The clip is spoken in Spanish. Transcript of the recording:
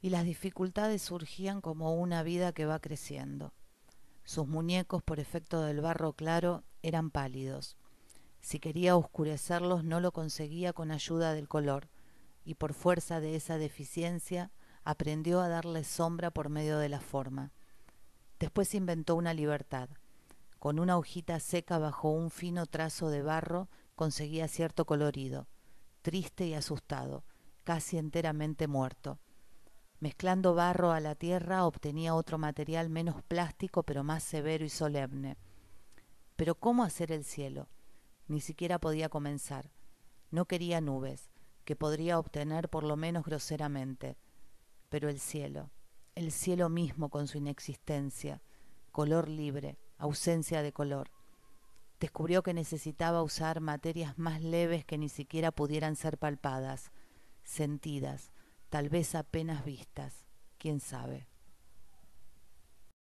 y las dificultades surgían como una vida que va creciendo. Sus muñecos, por efecto del barro claro, eran pálidos. Si quería oscurecerlos no lo conseguía con ayuda del color, y por fuerza de esa deficiencia aprendió a darle sombra por medio de la forma. Después inventó una libertad. Con una hojita seca bajo un fino trazo de barro conseguía cierto colorido, triste y asustado, casi enteramente muerto. Mezclando barro a la tierra obtenía otro material menos plástico pero más severo y solemne. Pero ¿cómo hacer el cielo? Ni siquiera podía comenzar. No quería nubes, que podría obtener por lo menos groseramente. Pero el cielo, el cielo mismo con su inexistencia, color libre, ausencia de color. Descubrió que necesitaba usar materias más leves que ni siquiera pudieran ser palpadas, sentidas, tal vez apenas vistas, quién sabe.